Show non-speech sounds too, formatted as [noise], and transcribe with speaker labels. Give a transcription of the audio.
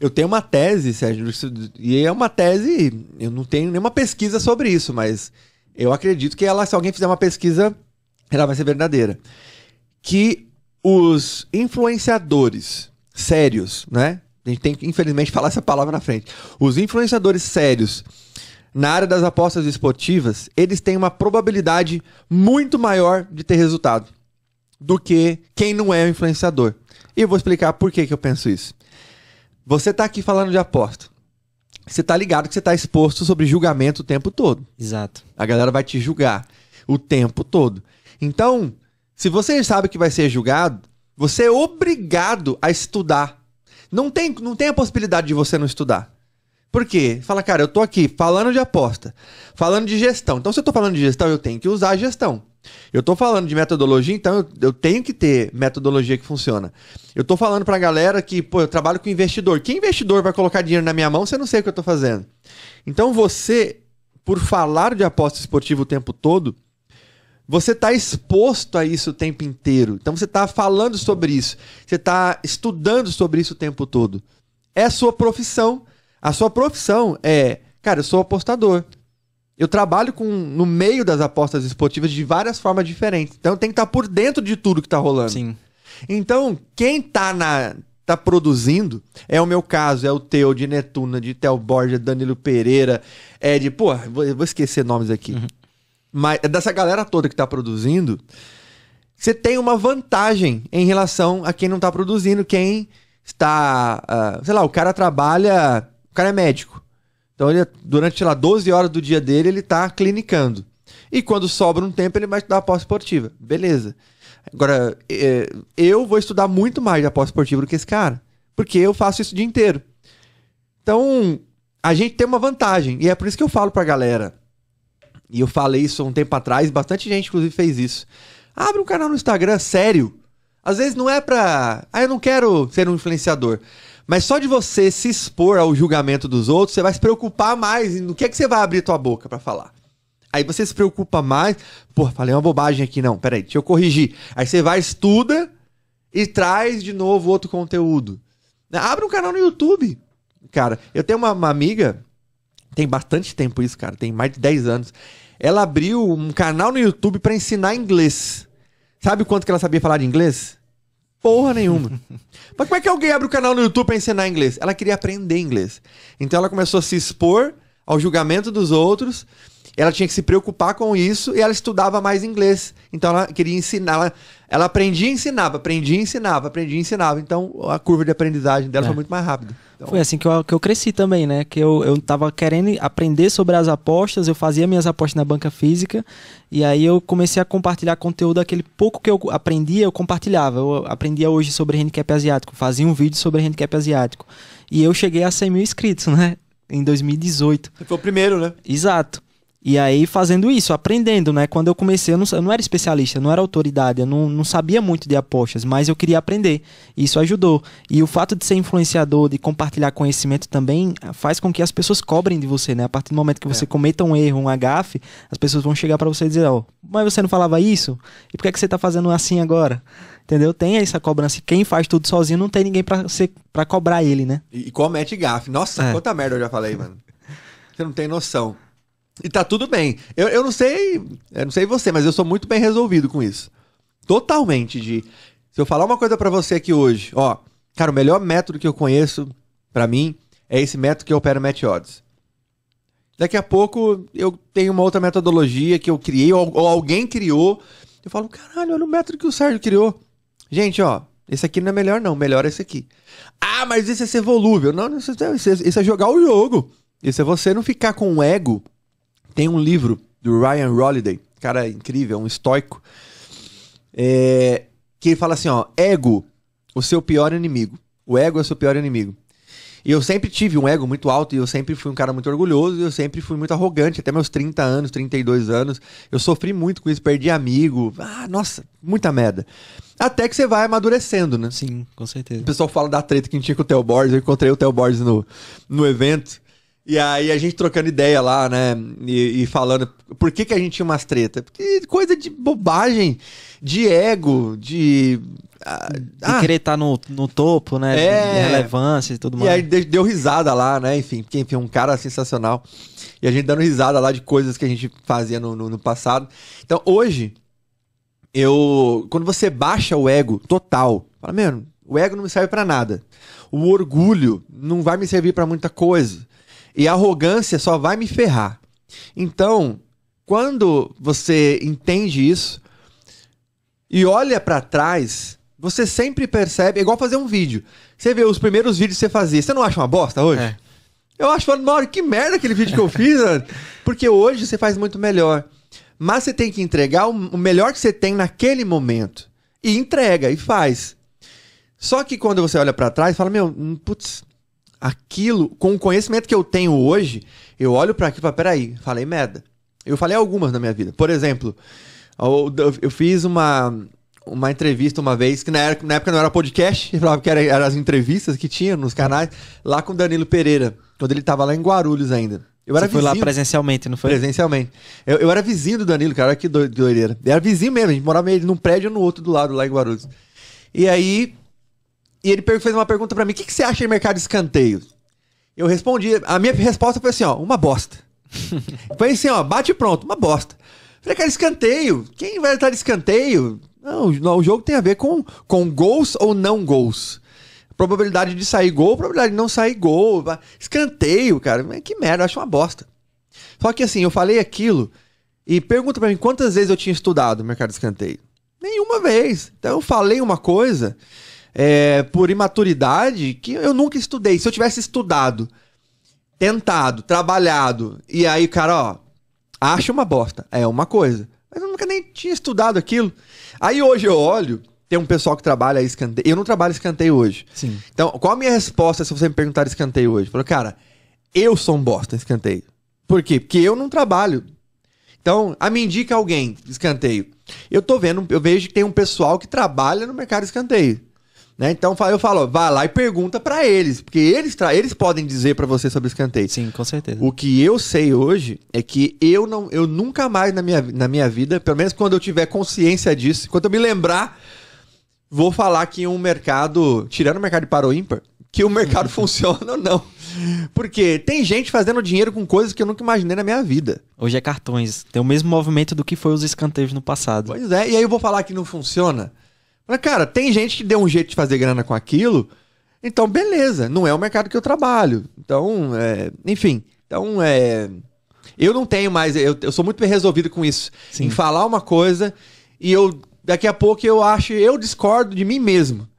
Speaker 1: Eu tenho uma tese, Sérgio, e é uma tese, eu não tenho nenhuma pesquisa sobre isso, mas eu acredito que ela, se alguém fizer uma pesquisa, ela vai ser verdadeira. Que os influenciadores sérios, né? A gente tem que, infelizmente, falar essa palavra na frente. Os influenciadores sérios na área das apostas esportivas, eles têm uma probabilidade muito maior de ter resultado do que quem não é influenciador. E eu vou explicar por que, que eu penso isso. Você tá aqui falando de aposta. Você tá ligado que você tá exposto sobre julgamento o tempo todo. Exato. A galera vai te julgar o tempo todo. Então, se você sabe que vai ser julgado, você é obrigado a estudar. Não tem, não tem a possibilidade de você não estudar. Por quê? Fala, cara, eu tô aqui falando de aposta, falando de gestão. Então, se eu tô falando de gestão, eu tenho que usar a gestão. Eu tô falando de metodologia, então eu, eu tenho que ter metodologia que funciona. Eu tô falando pra galera que, pô, eu trabalho com investidor. Que investidor vai colocar dinheiro na minha mão se eu não sei o que eu tô fazendo? Então você, por falar de aposta esportiva o tempo todo, você está exposto a isso o tempo inteiro. Então você está falando sobre isso, você está estudando sobre isso o tempo todo. É a sua profissão. A sua profissão é, cara, eu sou apostador eu trabalho com no meio das apostas esportivas de várias formas diferentes. Então tem que estar tá por dentro de tudo que está rolando. Sim. Então, quem está na tá produzindo, é o meu caso, é o teu, de Netuna, de Tel Borja, Danilo Pereira, é de, pô, vou, vou esquecer nomes aqui. Uhum. Mas é dessa galera toda que está produzindo, você tem uma vantagem em relação a quem não está produzindo, quem está, uh, sei lá, o cara trabalha, o cara é médico. Então, ele, durante, lá, 12 horas do dia dele, ele está clinicando. E quando sobra um tempo, ele vai estudar a pós-esportiva. Beleza. Agora, é, eu vou estudar muito mais a pós-esportiva do que esse cara. Porque eu faço isso o dia inteiro. Então, a gente tem uma vantagem. E é por isso que eu falo pra galera. E eu falei isso um tempo atrás, bastante gente, inclusive, fez isso. Abre um canal no Instagram, sério. Às vezes não é pra. Ah, eu não quero ser um influenciador. Mas só de você se expor ao julgamento dos outros, você vai se preocupar mais no que é que você vai abrir tua boca para falar. Aí você se preocupa mais, pô, falei uma bobagem aqui, não, peraí, deixa eu corrigir. Aí você vai, estuda e traz de novo outro conteúdo. Né, abre um canal no YouTube. Cara, eu tenho uma, uma amiga, tem bastante tempo isso, cara, tem mais de 10 anos. Ela abriu um canal no YouTube para ensinar inglês. Sabe quanto que ela sabia falar de inglês? porra nenhuma. [laughs] Mas como é que alguém abre o canal no YouTube pra ensinar inglês? Ela queria aprender inglês. Então ela começou a se expor ao julgamento dos outros ela tinha que se preocupar com isso e ela estudava mais inglês. Então ela queria ensinar, ela, ela aprendia e ensinava, aprendia e ensinava, aprendia e ensinava. Então a curva de aprendizagem dela é. foi muito mais rápida. Então... Foi assim que eu, que eu cresci também, né? Que eu, eu tava querendo aprender sobre as apostas, eu fazia minhas apostas na banca física, e aí eu comecei a compartilhar conteúdo, aquele pouco que eu aprendia, eu compartilhava. Eu aprendia hoje sobre handicap asiático, fazia um vídeo sobre handicap asiático. E eu cheguei a 100 mil inscritos, né? Em 2018. Você foi o primeiro, né? Exato. E aí fazendo isso, aprendendo, né? Quando eu comecei, eu não, eu não era especialista, eu não era autoridade, eu não, não sabia muito de apostas, mas eu queria aprender. Isso ajudou. E o fato de ser influenciador, de compartilhar conhecimento também, ah, faz com que as pessoas cobrem de você, né? A partir do momento que você é. cometa um erro, um agafe, as pessoas vão chegar para você e dizer, ó, oh, mas você não falava isso? E por que, é que você tá fazendo assim agora? Entendeu? Tem essa cobrança. Quem faz tudo sozinho não tem ninguém para cobrar ele, né? E, e comete gafe. Nossa, é. quanta merda eu já falei, mano. Você não tem noção. E tá tudo bem. Eu, eu não sei. Eu não sei você, mas eu sou muito bem resolvido com isso. Totalmente de. Se eu falar uma coisa para você aqui hoje, ó, cara, o melhor método que eu conheço para mim é esse método que eu opero match odds. Daqui a pouco eu tenho uma outra metodologia que eu criei ou, alguém criou. Eu falo, caralho, olha o método que o Sérgio criou. Gente, ó, esse aqui não é melhor não, melhor é esse aqui. Ah, mas isso é ser volúvel. Não, é, isso, é, isso é jogar o jogo. Isso é você não ficar com o ego tem um livro do Ryan Holiday, cara incrível, é um estoico, é, que ele fala assim: ó, ego, o seu pior inimigo. O ego é o seu pior inimigo. E eu sempre tive um ego muito alto e eu sempre fui um cara muito orgulhoso e eu sempre fui muito arrogante, até meus 30 anos, 32 anos. Eu sofri muito com isso, perdi amigo. Ah, nossa, muita merda. Até que você vai amadurecendo, né? Sim, com certeza. O pessoal fala da treta que a gente tinha com o Theo Borges. Eu encontrei o Theo Borges no, no evento. E aí a gente trocando ideia lá, né? E, e, falando por que, que a gente tinha umas treta. Porque coisa de bobagem, de ego, de. Ah, ah. querer estar tá no, no topo, né? É, de relevância e tudo mais. E aí deu risada lá, né? Enfim, porque enfim, é um cara sensacional. E a gente dando risada lá de coisas que a gente fazia no, no, no passado. Então hoje, eu. Quando você baixa o ego total, fala, mano, o ego não me serve para nada. O orgulho não vai me servir para muita coisa. E a arrogância só vai me ferrar. Então, quando você entende isso e olha para trás, você sempre percebe. É igual fazer um vídeo. Você vê os primeiros vídeos que você fazia. Você não acha uma bosta hoje? É. Eu acho, falando, Mauro, que merda aquele vídeo que eu fiz, [laughs] porque hoje você faz muito melhor. Mas você tem que entregar o melhor que você tem naquele momento. E entrega, e faz. Só que quando você olha para trás, fala, meu, hum, putz, aquilo, com o conhecimento que eu tenho hoje, eu olho para aquilo e falo, peraí, falei merda. Eu falei algumas na minha vida. Por exemplo, eu fiz uma, uma entrevista uma vez, que na, época não era podcast, [laughs] eu falava que eram era as entrevistas que tinha nos canais, lá com Danilo Pereira, quando ele tava lá em Guarulhos ainda. Eu Você era foi vizinho, lá presencialmente, não foi? Presencialmente. Eu, eu era vizinho do Danilo, cara, que doideira. Eu era vizinho mesmo, a gente morava meio num prédio e no outro do lado, lá em Guarulhos. E aí, e ele fez uma pergunta para mim: o que, que, você acha de mercado de Eu respondi, a minha resposta foi assim: ó, uma bosta. [laughs] foi assim, ó, bate pronto, uma bosta. Falei, cara, escanteio. Quem vai estar de escanteio? Não, não, o jogo tem a ver com, com gols ou não gols. Probabilidade de sair gol, probabilidade de não sair gol. Escanteio, cara. Que merda, acho uma bosta. Só que assim, eu falei aquilo e pergunta para mim quantas vezes eu tinha estudado mercado de escanteio. Nenhuma vez. Então eu falei uma coisa é, por imaturidade que eu nunca estudei. Se eu tivesse estudado, tentado, trabalhado, e aí o cara, ó, acha uma bosta. É uma coisa. Mas eu nunca nem tinha estudado aquilo. Aí hoje eu olho, tem um pessoal que trabalha escanteio. Eu não trabalho escanteio hoje. Sim. Então, qual a minha resposta se você me perguntar escanteio hoje? Falou, cara, eu sou um bosta em escanteio. Por quê? Porque eu não trabalho. Então, a me indica alguém, escanteio. Eu tô vendo, eu vejo que tem um pessoal que trabalha no mercado escanteio. Né? Então eu falo, vá lá e pergunta para eles, porque eles, eles podem dizer para você sobre escanteio. Sim, com certeza. O que eu sei hoje é que eu não, eu nunca mais na minha, na minha vida, pelo menos quando eu tiver consciência disso, quando eu me lembrar, vou falar que um mercado, tirando o mercado de paro ímpar, que o mercado [laughs] funciona ou não. Porque tem gente fazendo dinheiro com coisas que eu nunca imaginei na minha vida. Hoje é cartões, tem o mesmo movimento do que foi os escanteios no passado. Pois é, e aí eu vou falar que não funciona. Mas, cara, tem gente que deu um jeito de fazer grana com aquilo. Então, beleza, não é o mercado que eu trabalho. Então, é, enfim. Então, é, eu não tenho mais. Eu, eu sou muito bem resolvido com isso. Sim. Em falar uma coisa e eu. Daqui a pouco eu acho. Eu discordo de mim mesmo.